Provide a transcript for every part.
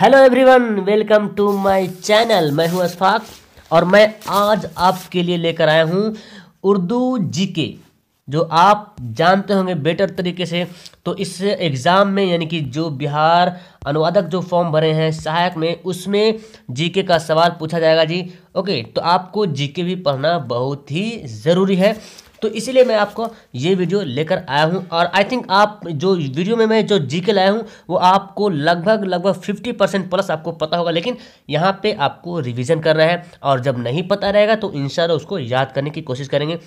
hello everyone welcome to my channel मैं हूं अशफाक और मैं आज आपके लिए लेकर आया हूं उर्दू जीके जो आप जानते होंगे बेटर तरीके से तो इस एग्ज़ाम में यानी कि जो बिहार अनुवादक जो फॉर्म भरे हैं सहायक में उसमें जीके का सवाल पूछा जाएगा जी ओके तो आपको जीके भी पढ़ना बहुत ही ज़रूरी है तो इसीलिए मैं आपको ये वीडियो लेकर आया हूँ और आई थिंक आप जो वीडियो में मैं जो जी के लाया हूँ वो आपको लगभग लगभग फिफ्टी परसेंट प्लस आपको पता होगा लेकिन यहाँ पर आपको रिविज़न करना है और जब नहीं पता रहेगा तो इन उसको याद करने की कोशिश करेंगे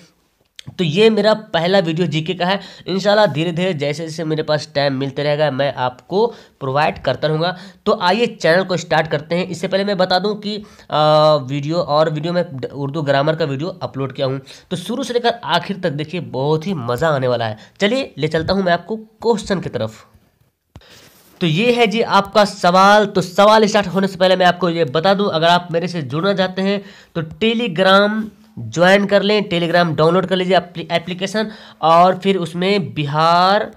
तो ये मेरा पहला वीडियो जीके का है इंशाल्लाह धीरे धीरे जैसे जैसे मेरे पास टाइम मिलते रहेगा मैं आपको प्रोवाइड करता रहूँगा तो आइए चैनल को स्टार्ट करते हैं इससे पहले मैं बता दूं कि आ, वीडियो और वीडियो में उर्दू ग्रामर का वीडियो अपलोड किया हूँ तो शुरू से लेकर आखिर तक देखिए बहुत ही मज़ा आने वाला है चलिए ले चलता हूँ मैं आपको क्वेश्चन की तरफ तो ये है जी आपका सवाल तो सवाल स्टार्ट होने से पहले मैं आपको ये बता दूं अगर आप मेरे से जुड़ना चाहते हैं तो टेलीग्राम ज्वाइन कर लें टेलीग्राम डाउनलोड कर लीजिए एप्लीकेशन और फिर उसमें बिहार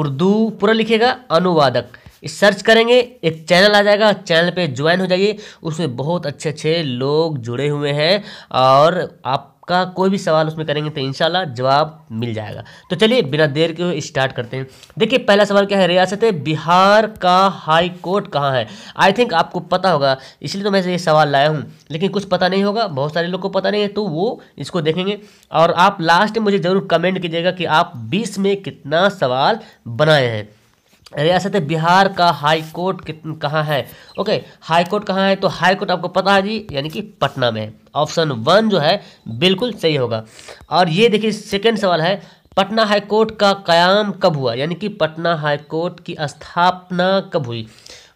उर्दू पूरा लिखेगा अनुवादक इस सर्च करेंगे एक चैनल आ जाएगा चैनल पे ज्वाइन हो जाइए उसमें बहुत अच्छे अच्छे लोग जुड़े हुए हैं और आप आपका कोई भी सवाल उसमें करेंगे तो इनशाला जवाब मिल जाएगा तो चलिए बिना देर के स्टार्ट करते हैं देखिए पहला सवाल क्या है रियासत बिहार का हाई कोर्ट कहाँ है आई थिंक आपको पता होगा इसलिए तो मैं ये सवाल लाया हूँ लेकिन कुछ पता नहीं होगा बहुत सारे लोग को पता नहीं है तो वो इसको देखेंगे और आप लास्ट में मुझे ज़रूर कमेंट कीजिएगा कि आप बीस में कितना सवाल बनाए हैं रियासत बिहार का हाई कोर्ट कहाँ है ओके हाई कोर्ट कहाँ है तो हाई कोर्ट आपको पता है जी यानी कि पटना में ऑप्शन वन जो है बिल्कुल सही होगा और ये देखिए सेकंड सवाल है पटना हाई कोर्ट का क़्याम कब हुआ यानी कि पटना हाई कोर्ट की स्थापना कब हुई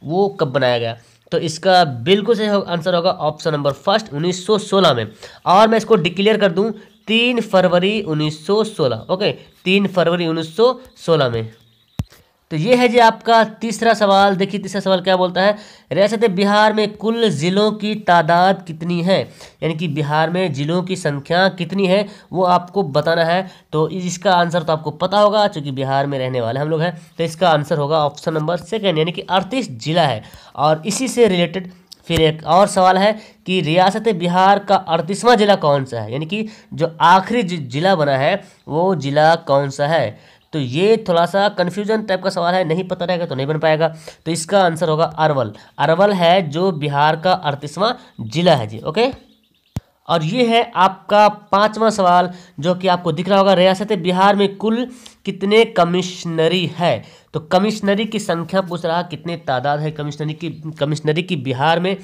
वो कब बनाया गया तो इसका बिल्कुल सही हो, आंसर होगा ऑप्शन नंबर फर्स्ट 1916 में और मैं इसको डिक्लेयर कर दूं तीन फरवरी 1916 ओके तीन फरवरी 1916 में तो ये है जी आपका तीसरा सवाल देखिए तीसरा सवाल क्या बोलता है रियासत बिहार में कुल ज़िलों की तादाद कितनी है यानी कि बिहार में ज़िलों की संख्या कितनी है वो आपको बताना है तो इसका आंसर तो आपको पता होगा चूँकि बिहार में रहने वाले हम लोग हैं तो इसका आंसर होगा ऑप्शन नंबर सेकेंड यानी कि अड़तीस जिला है और इसी से रिलेटेड फिर एक और सवाल है कि रियासत बिहार का अड़तीसवां ज़िला कौन सा है यानी कि जो आखिरी जिला बना है वो ज़िला कौन सा है तो ये थोड़ा सा कन्फ्यूजन टाइप का सवाल है नहीं पता रहेगा तो नहीं बन पाएगा तो इसका आंसर होगा अरवल अरवल है जो बिहार का अड़तीसवां जिला है जी ओके और ये है आपका पांचवा सवाल जो कि आपको दिख रहा होगा रियासत बिहार में कुल कितने कमिश्नरी है तो कमिश्नरी की संख्या पूछ रहा कितने तादाद है कमिश्नरी की कमिश्नरी की बिहार में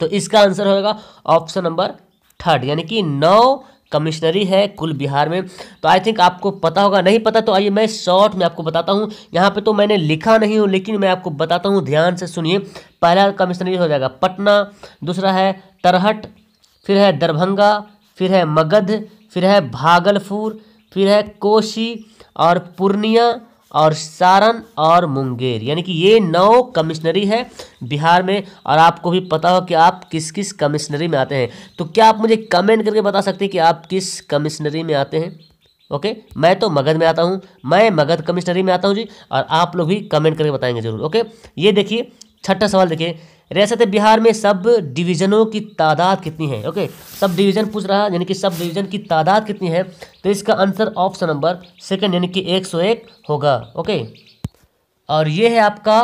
तो इसका आंसर होगा ऑप्शन नंबर थर्ड यानी कि नौ कमिश्नरी है कुल बिहार में तो आई थिंक आपको पता होगा नहीं पता तो आइए मैं शॉर्ट में आपको बताता हूँ यहाँ पे तो मैंने लिखा नहीं हूँ लेकिन मैं आपको बताता हूँ ध्यान से सुनिए पहला कमिश्नरी हो जाएगा पटना दूसरा है तरहट फिर है दरभंगा फिर है मगध फिर है भागलपुर फिर है कोशी और पूर्णिया और सारण और मुंगेर यानी कि ये नौ कमिश्नरी है बिहार में और आपको भी पता हो कि आप किस किस कमिश्नरी में आते हैं तो क्या आप मुझे कमेंट करके बता सकते हैं कि आप किस कमिश्नरी में आते हैं ओके मैं तो मगध में आता हूँ मैं मगध कमिश्नरी में आता हूँ जी और आप लोग भी कमेंट करके बताएंगे जरूर ओके ये देखिए छठा सवाल देखिए रियासत बिहार में सब डिवीज़नों की तादाद कितनी है ओके सब डिवीज़न पूछ रहा है यानी कि सब डिवीज़न की तादाद कितनी है तो इसका आंसर ऑप्शन नंबर सेकंड यानी कि 101 होगा ओके और ये है आपका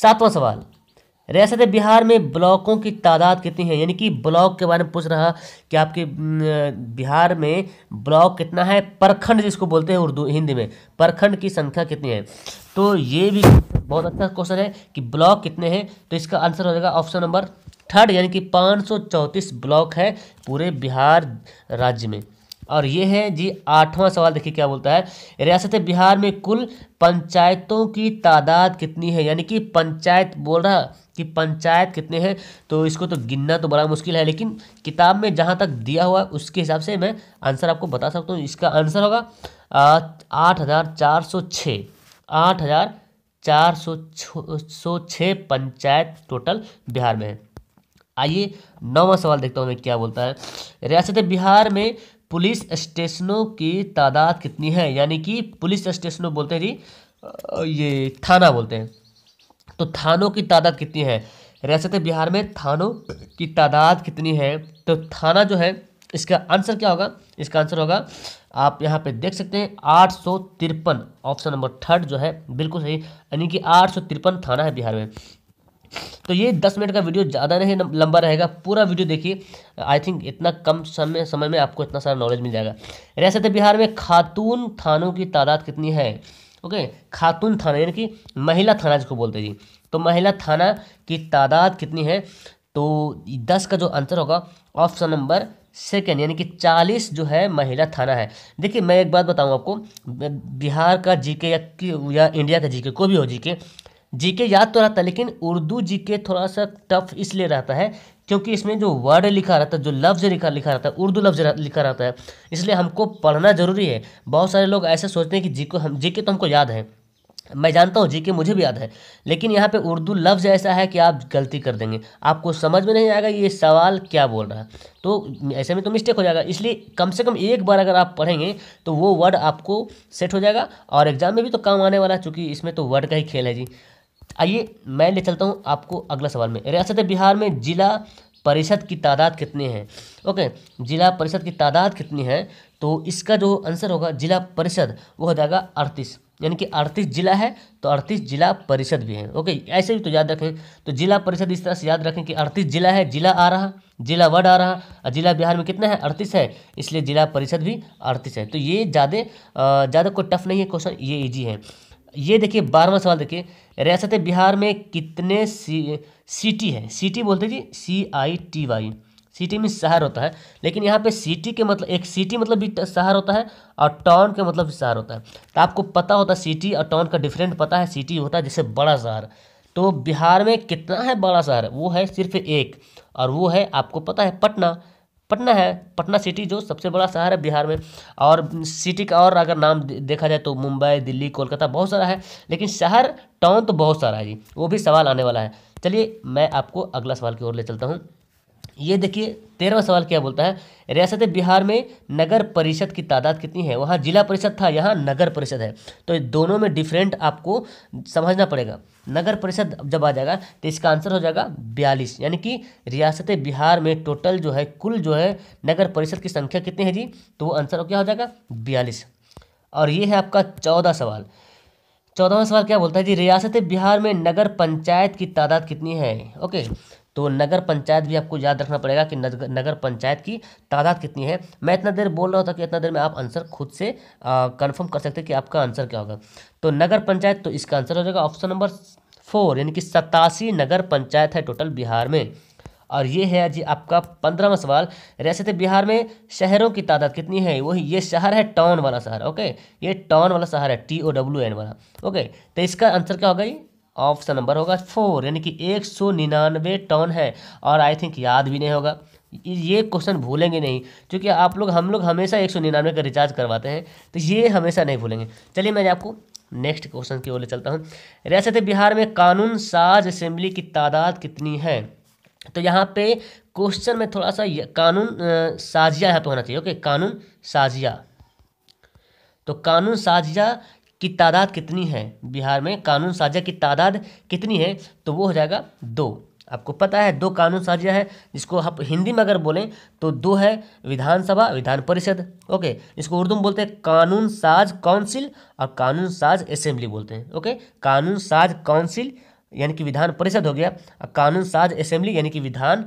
सातवां सवाल रियासत बिहार में ब्लॉकों की तादाद कितनी है यानी कि ब्लॉक के बारे में पूछ रहा कि आपके बिहार में ब्लॉक कितना है प्रखंड जिसको बोलते हैं उर्दू हिंदी में प्रखंड की संख्या कितनी है तो ये भी बहुत अच्छा क्वेश्चन है कि ब्लॉक कितने हैं तो इसका आंसर हो जाएगा ऑप्शन नंबर थर्ड यानी कि पाँच ब्लॉक है पूरे बिहार राज्य में और ये है जी आठवां सवाल देखिए क्या बोलता है रियासत बिहार में कुल पंचायतों की तादाद कितनी है यानी कि पंचायत बोल रहा कि पंचायत कितने हैं तो इसको तो गिनना तो बड़ा मुश्किल है लेकिन किताब में जहाँ तक दिया हुआ है उसके हिसाब से मैं आंसर आपको बता सकता हूँ इसका आंसर होगा आठ हज़ार चार सौ छः आठ हज़ार चार सौ सौ छः पंचायत टोटल बिहार में है आइए नौवा सवाल देखता हूँ मैं क्या बोलता है रियासत बिहार में पुलिस स्टेशनों की तादाद कितनी है यानी कि पुलिस स्टेशनों बोलते हैं जी ये थाना बोलते हैं तो थानों की तादाद कितनी है रियासत बिहार में थानों की तादाद कितनी है तो थाना जो है इसका आंसर क्या होगा इसका आंसर होगा आप यहाँ पे देख सकते हैं आठ सौ तिरपन ऑप्शन नंबर थर्ड जो है बिल्कुल सही यानी कि आठ सौ तिरपन थाना है बिहार में तो ये दस मिनट का वीडियो ज़्यादा नहीं लंबा रहेगा पूरा वीडियो देखिए आई थिंक इतना कम समय समय में आपको इतना सारा नॉलेज मिल जाएगा रियासत बिहार में खातून थानों की तादाद कितनी है ओके खातून थाना यानी कि महिला थाना जिसको बोलते जी तो महिला थाना की तादाद कितनी है तो दस का जो आंसर होगा ऑप्शन नंबर सेकेंड यानी कि चालीस जो है महिला थाना है देखिए मैं एक बात बताऊँ आपको बिहार का जीके या या इंडिया का जीके कोई भी हो जीके जीके याद तो रहता है लेकिन उर्दू जीके थोड़ा सा टफ इसलिए रहता है क्योंकि इसमें जो वर्ड लिखा रहता है जो लफ्ज़ लिखा लिखा रहता है उर्दू लफ्ज़ लिखा रहता है इसलिए हमको पढ़ना ज़रूरी है बहुत सारे लोग ऐसे सोचते हैं कि जी को हम जी के तो हमको याद है मैं जानता हूँ जी के मुझे भी याद है लेकिन यहाँ पे उर्दू लफ्ज़ ऐसा है कि आप गलती कर देंगे आपको समझ में नहीं आएगा ये सवाल क्या बोल रहा है तो ऐसे में तो मिस्टेक हो जाएगा इसलिए कम से कम एक बार अगर आप पढ़ेंगे तो वो वर्ड आपको सेट हो जाएगा और एग्ज़ाम में भी तो काम आने वाला है चूँकि इसमें तो वर्ड का ही खेल है जी आइए मैं ले चलता हूँ आपको अगला सवाल में रियासत बिहार में ज़िला परिषद की तादाद कितनी है ओके ज़िला परिषद की तादाद कितनी है तो इसका जो आंसर होगा ज़िला परिषद वो हो जाएगा अड़तीस यानी कि अड़तीस जिला है तो अड़तीस जिला परिषद भी है ओके ऐसे भी तो याद रखें तो जिला परिषद इस तरह से याद रखें कि अड़तीस जिला है जिला आ रहा जिला वर्ड आ रहा और जिला बिहार में कितना है अड़तीस है इसलिए जिला परिषद भी अड़तीस है तो ये ज़्यादा ज़्यादा कोई टफ नहीं है क्वेश्चन ये ईजी है ये देखिए बारहवा सवाल देखिए रियासत बिहार में कितने सी सिटी है सिटी बोलते जी C I T Y city में शहर होता है लेकिन यहाँ पे सिटी के मतलब एक सिटी मतलब भी शहर होता है और टाउन के मतलब भी शहर होता है तो आपको पता होता है सिटी और टाउन का डिफरेंट पता है सिटी होता है जैसे बड़ा शहर तो बिहार में कितना है बड़ा शहर वो है सिर्फ एक और वो है आपको पता है पटना पटना है पटना सिटी जो सबसे बड़ा शहर है बिहार में और सिटी का और अगर नाम देखा जाए तो मुंबई दिल्ली कोलकाता बहुत सारा है लेकिन शहर टाउन तो बहुत सारा है जी वो भी सवाल आने वाला है चलिए मैं आपको अगला सवाल की ओर ले चलता हूँ ये देखिए तेरहवा सवाल क्या बोलता है रियासत बिहार में नगर परिषद की तादाद कितनी है वहाँ जिला परिषद था यहाँ नगर परिषद है तो दोनों में डिफरेंट आपको समझना पड़ेगा नगर परिषद जब आ जाएगा तो इसका आंसर हो जाएगा बयालीस यानी कि रियासत बिहार में टोटल जो है कुल जो है नगर परिषद की संख्या कितनी है जी तो वो आंसर क्या हो जाएगा बयालीस और ये है आपका चौदह सवाल चौदहवा सवाल क्या बोलता है जी रियासत बिहार में नगर पंचायत की तादाद कितनी है ओके तो नगर पंचायत भी आपको याद रखना पड़ेगा कि नगर पंचायत की तादाद कितनी है मैं इतना देर बोल रहा था कि इतना देर में आप आंसर खुद से कंफर्म कर सकते कि आपका आंसर क्या होगा तो नगर पंचायत तो इसका आंसर हो जाएगा ऑप्शन नंबर फोर यानी कि सतासी नगर पंचायत है टोटल बिहार में और ये है जी आपका पंद्रहवा सवाल रियासत बिहार में शहरों की तादाद कितनी है वही ये शहर है टाउन वाला शहर ओके ये टाउन वाला शहर है टी ओ डब्ल्यू एन वाला ओके तो इसका आंसर क्या होगा ये ऑप्शन नंबर होगा फोर यानी कि एक सौ निन्यानवे टन है और आई थिंक याद भी नहीं होगा ये क्वेश्चन भूलेंगे नहीं क्योंकि आप लोग हम लोग हमेशा एक सौ निन्यानवे का रिचार्ज करवाते हैं तो ये हमेशा नहीं भूलेंगे चलिए मैं आपको नेक्स्ट क्वेश्चन की ओर ले चलता हूँ रियासत बिहार में कानून साज असेंबली की तादाद कितनी है तो यहाँ पे क्वेश्चन में थोड़ा सा कानून साजिया यहाँ पे होना चाहिए ओके कानून साजिया तो कानून साजिया की तादाद कितनी है बिहार में कानून साजा की तादाद कितनी है तो वो हो जाएगा दो आपको पता है दो कानून साजिया है जिसको आप हिंदी में अगर बोलें तो दो है विधानसभा विधान परिषद ओके इसको उर्दू में बोलते हैं कानून साज काउंसिल और कानून साज असेंबली बोलते हैं ओके कानून साज काउंसिल यानी कि विधान परिषद हो गया और कानून साज असेंबली यानी कि विधान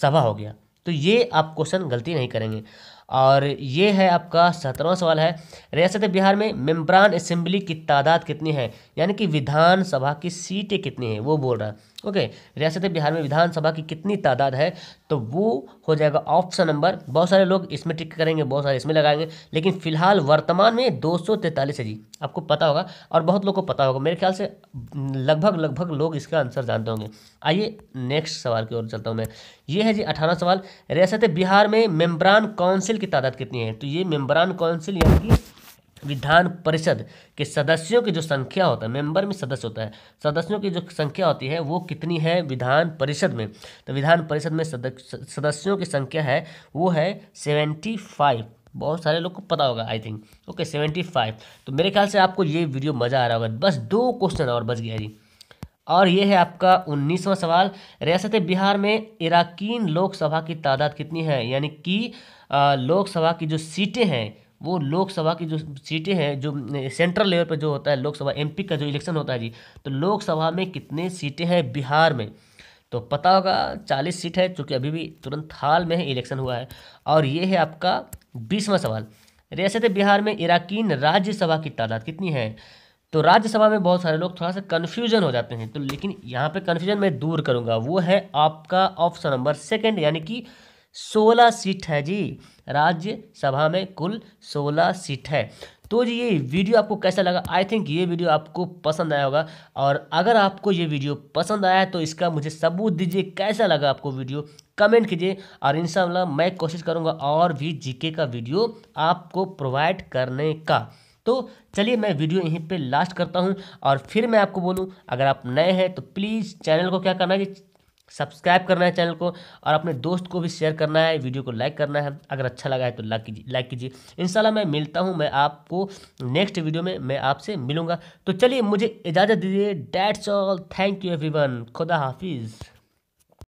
सभा हो गया तो ये आप क्वेश्चन गलती नहीं करेंगे और ये है आपका सत्रहवा सवाल है रियासत बिहार में मेम्बरान असम्बली की तादाद कितनी है यानी कि विधानसभा की सीटें कितनी हैं वो बोल रहा है ओके रियासत बिहार में विधानसभा की कितनी तादाद है तो वो हो जाएगा ऑप्शन नंबर बहुत सारे लोग इसमें टिक करेंगे बहुत सारे इसमें लगाएंगे लेकिन फिलहाल वर्तमान में दो है जी आपको पता होगा और बहुत लोग को पता होगा मेरे ख्याल से लगभग लगभग लोग इसका आंसर जानते होंगे आइए नेक्स्ट सवाल की ओर चलता हूँ मैं ये है जी अठारह सवाल रियासत बिहार में मेम्बरान काउंसिल की तादाद कितनी है तो ये मेम्बरान काउंसिल यानी कि विधान परिषद के सदस्यों की जो संख्या होता है मेंबर में सदस्य होता है सदस्यों की जो संख्या होती है वो कितनी है विधान परिषद में तो विधान परिषद में सदस्यों की संख्या है वो है सेवेंटी फाइव बहुत सारे लोग को पता होगा I think okay seventy five तो मेरे ख्याल से आपको ये वीडियो मज़ा आ रहा होगा बस दो क्वेश्चन और बच गया जी और ये है आपका उन्नीसवां सवाल रियासत बिहार में इराकीन लोकसभा की तादाद कितनी है यानी कि लोकसभा की जो सीटें हैं वो लोकसभा की जो सीटें हैं जो सेंट्रल लेवल पर जो होता है लोकसभा एमपी का जो इलेक्शन होता है जी तो लोकसभा में कितने सीटें हैं बिहार में तो पता होगा चालीस सीट है चूँकि अभी भी तुरंत हाल में इलेक्शन हुआ है और ये है आपका बीसवा सवाल रियासत बिहार में इराकीन राज्यसभा की तादाद कितनी है तो राज्यसभा में बहुत सारे लोग थोड़ा सा कन्फ्यूजन हो जाते हैं तो लेकिन यहाँ पे कन्फ्यूजन मैं दूर करूँगा वो है आपका ऑप्शन नंबर सेकंड यानी कि सोलह सीट है जी राज्यसभा में कुल सोलह सीट है तो जी ये वीडियो आपको कैसा लगा आई थिंक ये वीडियो आपको पसंद आया होगा और अगर आपको ये वीडियो पसंद आया है तो इसका मुझे सबूत दीजिए कैसा लगा आपको वीडियो कमेंट कीजिए और इन मैं कोशिश करूँगा और भी जीके का वीडियो आपको प्रोवाइड करने का तो चलिए मैं वीडियो यहीं पे लास्ट करता हूँ और फिर मैं आपको बोलूँ अगर आप नए हैं तो प्लीज़ चैनल को क्या करना है सब्सक्राइब करना है चैनल को और अपने दोस्त को भी शेयर करना है वीडियो को लाइक करना है अगर अच्छा लगा है तो लाइक कीजिए लाइक कीजिए इंशाल्लाह मैं मिलता हूँ मैं आपको नेक्स्ट वीडियो में मैं आपसे मिलूँगा तो चलिए मुझे इजाज़त दीजिए that's all thank you everyone खुदा हाफिज़